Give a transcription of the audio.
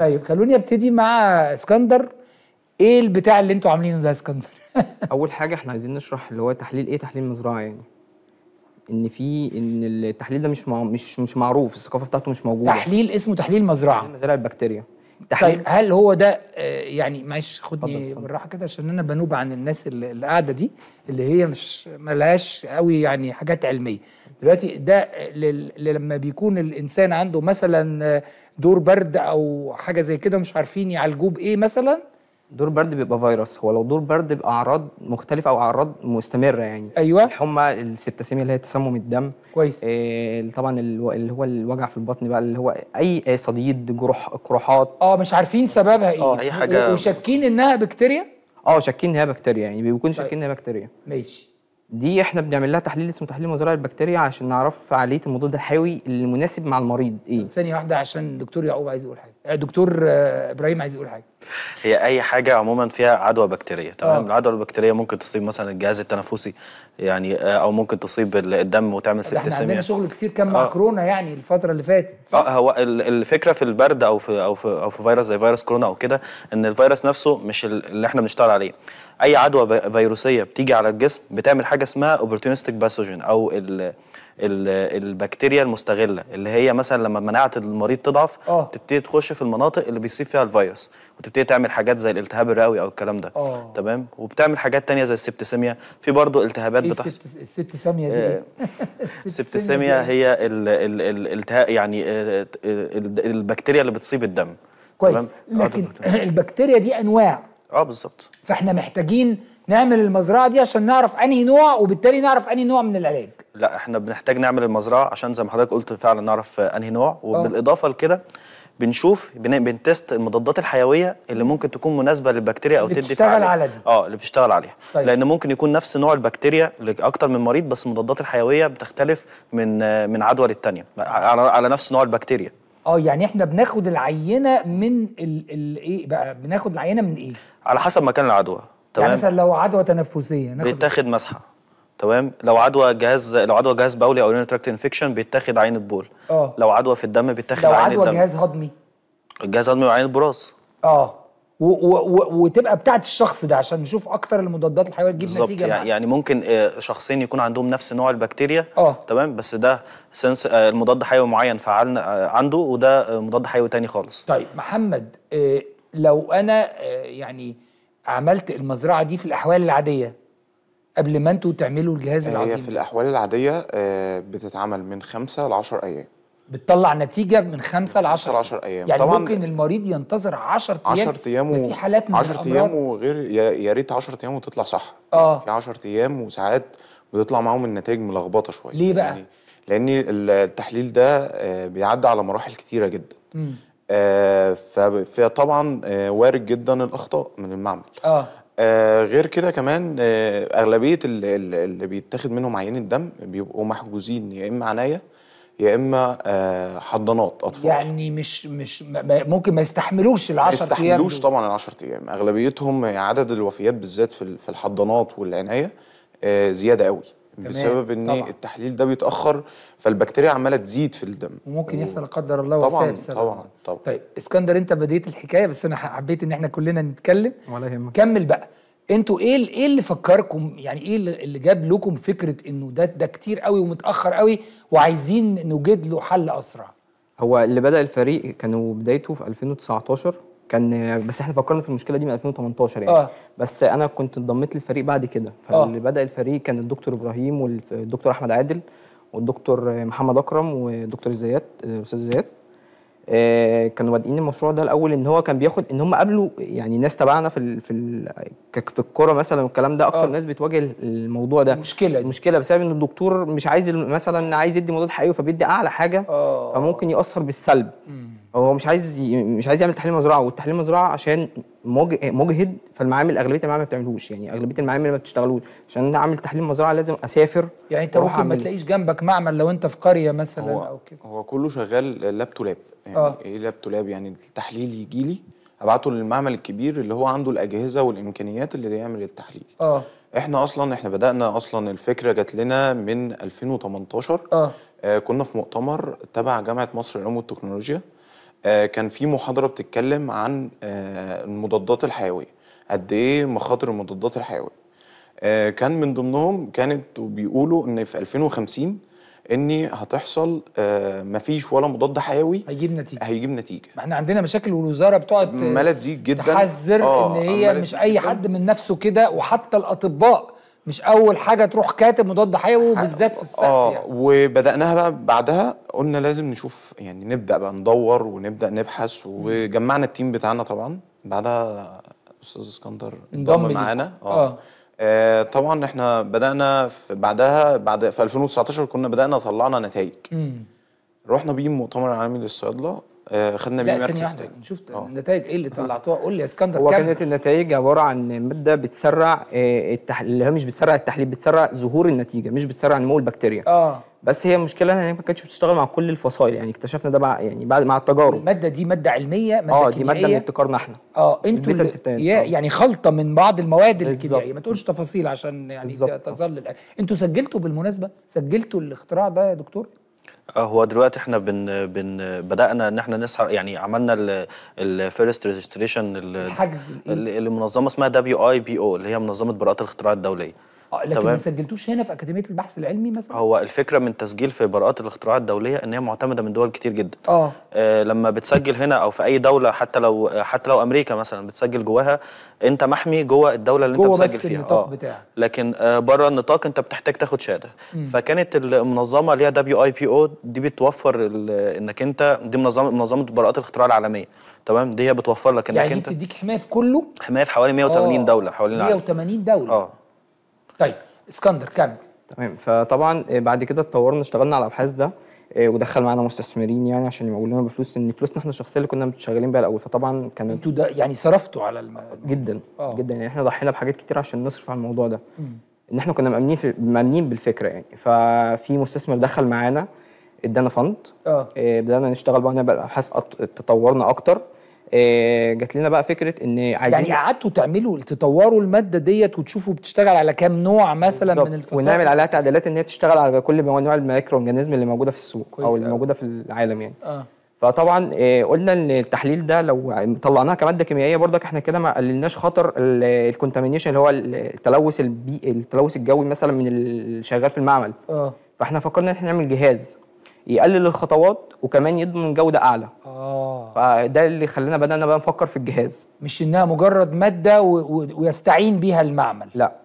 طيب خلوني ابتدي مع اسكندر ايه البتاع اللي انتوا عاملينه ده اسكندر اول حاجه احنا عايزين نشرح اللي هو تحليل ايه تحليل مزرعه يعني ان في ان التحليل ده مش مع مش مش معروف الثقافه بتاعته مش موجوده تحليل اسمه تحليل مزرعه تحليل مزرعه البكتيريا طيب هل هو ده آه، يعني معلش خدني بالراحه كده عشان انا بنوب عن الناس اللي قاعده دي اللي هي مش ملهاش قوي يعني حاجات علميه دلوقتي ده لما بيكون الانسان عنده مثلا دور برد او حاجه زي كده مش عارفين يعالجوه بايه مثلا دور برد بيبقى فيروس هو لو دور برد باعراض مختلفه او اعراض مستمره يعني ايوه الحمى السبتاسيميا اللي هي تسمم الدم كويس إيه طبعا اللي هو الوجع في البطن بقى اللي هو اي صديد جروح جروحات اه مش عارفين سببها ايه اه اي حاجه وشاكين انها بكتيريا اه شاكين انها بكتيريا يعني بيكون طيب. شاكين انها بكتيريا ماشي دي احنا بنعمل لها تحليل اسمه تحليل مزارع البكتيريا عشان نعرف فعاليه المضاد الحيوي المناسب مع المريض ايه ثانيه واحده عشان دكتور يعقوب عايز يقول حاجه دكتور آه، ابراهيم عايز يقول حاجه هي اي حاجه عموما فيها عدوى بكتيريه آه. تمام العدوى البكتيريه ممكن تصيب مثلا الجهاز التنفسي يعني آه، او ممكن تصيب الدم وتعمل ست احنا عندنا يعني. شغل كتير كان آه. مع كورونا يعني الفتره اللي فاتت اه هو الفكره في البرد او في او في, أو في فيروس زي فيروس كورونا او كده ان الفيروس نفسه مش اللي احنا بنشتغل عليه اي عدوى فيروسيه بتيجي على الجسم بتعمل حاجه اسمها اوبورتونستيك باثوجين او البكتيريا المستغله اللي هي مثلا لما مناعه المريض تضعف أوه. تبتدي تخش في المناطق اللي بيصيب فيها الفيروس وتبتدي تعمل حاجات زي الالتهاب الرئوي او الكلام ده أوه. تمام وبتعمل حاجات تانية زي السبتسيميا في برضه التهابات إيه بتحصل السبتساميا دي آه. السبتسيميا هي الالتهاب يعني آه، آه، البكتيريا اللي بتصيب الدم كويس لكن البكتيريا دي انواع اه بالظبط فاحنا محتاجين نعمل المزرعه دي عشان نعرف انهي نوع وبالتالي نعرف انهي نوع من العلاج لا احنا بنحتاج نعمل المزرعه عشان زي ما حضرتك قلت فعلا نعرف انهي نوع آه. وبالاضافه لكده بنشوف بنتست المضادات الحيويه اللي ممكن تكون مناسبه للبكتيريا او تدي بتشتغل على دي اه اللي بتشتغل عليها طيب. لان ممكن يكون نفس نوع البكتيريا لاكتر من مريض بس المضادات الحيويه بتختلف من من عدوى للتانيه على, على نفس نوع البكتيريا اه يعني احنا بناخد العينه من الايه بقى بناخد العينه من ايه على حسب مكان العدوى يعني تمام يعني مثلا لو عدوى تنفسيه بيتاخد مسحه تمام لو عدوى جهاز لو عدوى جهاز بولي او تراكت انفكشن بيتاخد عين البول اه لو عدوى في الدم بيتاخد عين الدم لو عدوى جهاز هضمي الجهاز الهضمي وعين البراز اه و و وتبقى بتاعت الشخص ده عشان نشوف اكتر المضادات الحيويه تجيب نتيجه يعني, يعني ممكن آه، شخصين يكون عندهم نفس نوع البكتيريا آه. تمام بس ده سنس آه، المضاد حيوي معين فعلنا عنده وده مضاد حيوي تاني خالص طيب محمد لو انا يعني عملت المزرعه دي في الاحوال العاديه قبل ما انتوا تعملوا الجهاز العظيم هي في الاحوال العاديه آه، بتتعمل من خمسة ل 10 ايام بتطلع نتيجه من خمسة ل 10 10 ايام يعني طبعا ممكن المريض ينتظر 10 ايام 10 ايام وفي حالات من 10 ايام وغير يا ريت 10 ايام وتطلع صح اه في 10 ايام وساعات بتطلع معاهم النتائج ملخبطه شويه ليه بقى؟ يعني لان التحليل ده آه، بيعدي على مراحل كتيره جدا مم. آه، فطبعا آه، وارد جدا الاخطاء من المعمل اه, آه، غير كده كمان آه اغلبيه اللي, اللي بيتاخد منهم عينه دم بيبقوا محجوزين يا اما عنايه يا اما آه حضانات اطفال يعني مش مش ممكن ما يستحملوش ال 10 ايام ما يستحملوش طبعا ال 10 ايام اغلبيتهم عدد الوفيات بالذات في الحضانات والعنايه زياده قوي بسبب ان طبعًا. التحليل ده بيتاخر فالبكتيريا عماله تزيد في الدم وممكن يحصل لا قدر الله وفاه طبعا طبعا طبعا طيب اسكندر انت بديت الحكايه بس انا حبيت ان احنا كلنا نتكلم ولا يهمك كمل بقى انتوا ايه ايه اللي فكركم يعني ايه اللي جاب لكم فكره انه ده ده كتير قوي ومتاخر قوي وعايزين نوجد له حل اسرع هو اللي بدا الفريق كانوا بدايته في 2019 كان بس احنا فكرنا في المشكله دي من 2018 يعني آه. بس انا كنت انضميت للفريق بعد كده آه. فاللي آه. بدا الفريق كان الدكتور ابراهيم والدكتور احمد عادل والدكتور محمد اكرم والدكتور زيات الاستاذ زيات آه كانوا بادئين المشروع ده الاول ان هو كان بياخد ان هم قابلوا يعني ناس تبعنا في الـ في الـ في الكوره مثلا والكلام ده اكتر آه. ناس بتواجه الموضوع ده مشكله دي. مشكله بسبب ان الدكتور مش عايز مثلا عايز يدي مضاد حيوي فبيدي اعلى حاجه أوه. فممكن ياثر بالسلب م. هو مش عايز مش عايز يعمل تحليل مزرعه والتحليل مزرعه عشان مجهد فالمعامل اغلبيه المعامل ما بتعملوش يعني اغلبيه المعامل ما بتشتغلوش عشان اعمل تحليل مزرعه لازم اسافر يعني انت ممكن ما تلاقيش جنبك معمل لو انت في قريه مثلا هو او كده هو كله شغال لاب تو لاب يعني آه. ايه لاب تو لاب يعني التحليل يجي لي ابعته للمعمل الكبير اللي هو عنده الاجهزه والامكانيات اللي يعمل التحليل اه احنا اصلا احنا بدانا اصلا الفكره جات لنا من 2018 اه, آه كنا في مؤتمر تبع جامعه مصر للعلوم والتكنولوجيا آه، كان في محاضره بتتكلم عن آه، المضادات الحيويه قد ايه مخاطر المضادات الحيويه آه، كان من ضمنهم كانت بيقولوا ان في 2050 ان هتحصل مفيش ولا مضاد حيوي هيجيب نتيجه هيجيب نتيجه ما احنا عندنا مشاكل والوزاره بتقعد مالت جدا تحذر آه ان هي مش اي حد من نفسه كده وحتى الاطباء مش اول حاجه تروح كاتب مضاد حيوي وبالذات في السقف اه يعني. وبداناها بقى بعدها قلنا لازم نشوف يعني نبدا بقى ندور ونبدا نبحث وجمعنا التيم بتاعنا طبعا بعدها استاذ اسكندر انضم معانا اه, آه. آه طبعا احنا بدانا في بعدها بعد في 2019 كنا بدانا طلعنا نتائج رحنا بيه المؤتمر العالمي للصيادله آه، خدنا بيه مركز ثانيه شفت أوه. النتائج ايه اللي طلعتوها قول لي يا اسكندر هو كانت النتائج عباره عن ماده بتسرع آه، التحليل اللي هي مش بتسرع التحليل بتسرع ظهور النتيجه مش بتسرع نمو البكتيريا اه بس هي المشكله ان هي ما كانتش بتشتغل مع كل الفصائل يعني اكتشفنا ده يعني بعد مع التجارب الماده دي ماده علميه ماده اه دي ماده من ابتكارنا احنا اه انتوا آه. يعني خلطه من بعض المواد الكيميائيه ما تقولش تفاصيل عشان يعني تظل انتوا سجلتوا بالمناسبه سجلتوا الاختراع ده يا دكتور هو دلوقتي احنا بن بن بدانا ان احنا نسعى يعني عملنا الفيرست ريجستريشن الحجز المنظمه اسمها دبليو اي بي او اللي هي منظمه براءات الاختراع الدوليه لكن آه، لكن ما سجلتوش هنا في اكاديميه البحث العلمي مثلا هو الفكره من تسجيل في براءات الاختراع الدوليه ان هي معتمده من دول كتير جدا اه, آه لما بتسجل هنا او في اي دوله حتى لو حتى لو امريكا مثلا بتسجل جواها انت محمي جوه الدوله اللي جوه انت بتسجل بس فيها النطاق آه. بتاعك لكن آه بره النطاق انت بتحتاج تاخد شهاده فكانت المنظمه اللي هي دبليو اي بي او دي بتوفر انك انت دي منظمه منظمه براءات الاختراع العالميه تمام دي هي بتوفر لك انك يعني انت بتديك حمايه في كله حمايه في حوالي 180 آه. دوله حوالين العالم 180 دوله اه طيب اسكندر كمل تمام فطبعا آه، بعد كده اتطورنا اشتغلنا على الابحاث ده آه، ودخل معانا مستثمرين يعني عشان يمولوا لنا بفلوس ان فلوسنا احنا الشخصيه اللي كنا شغالين بيها الاول فطبعا كان انتوا ده يعني صرفتوا على الم... جدا أوه. جدا يعني احنا ضحينا بحاجات كتير عشان نصرف على الموضوع ده م. ان احنا كنا مامنين في... مامنين بالفكره يعني ففي مستثمر دخل معانا ادانا فند اه, آه، بدانا نشتغل بقى نبقى الابحاث تطورنا اكتر آه، جات لنا بقى فكره ان عايزين يعني قعدتوا تعملوا تطوروا الماده ديت وتشوفوا بتشتغل على كام نوع مثلا بالضبط. من الفصائل ونعمل عليها تعديلات ان هي تشتغل على كل انواع المايكرو اورجانيزم اللي موجوده في السوق او اللي موجوده في العالم يعني آه. فطبعا آه، قلنا ان التحليل ده لو طلعناها كماده كيميائيه برضك احنا كده ما قللناش خطر الكونتامينيشن اللي هو التلوث البيئي التلوث الجوي مثلا من الشغال في المعمل اه فاحنا فكرنا ان احنا نعمل جهاز يقلل الخطوات وكمان يضمن جوده اعلى آه. فده اللي خلانا بدانا بقى نفكر في الجهاز مش انها مجرد ماده ويستعين بيها المعمل لا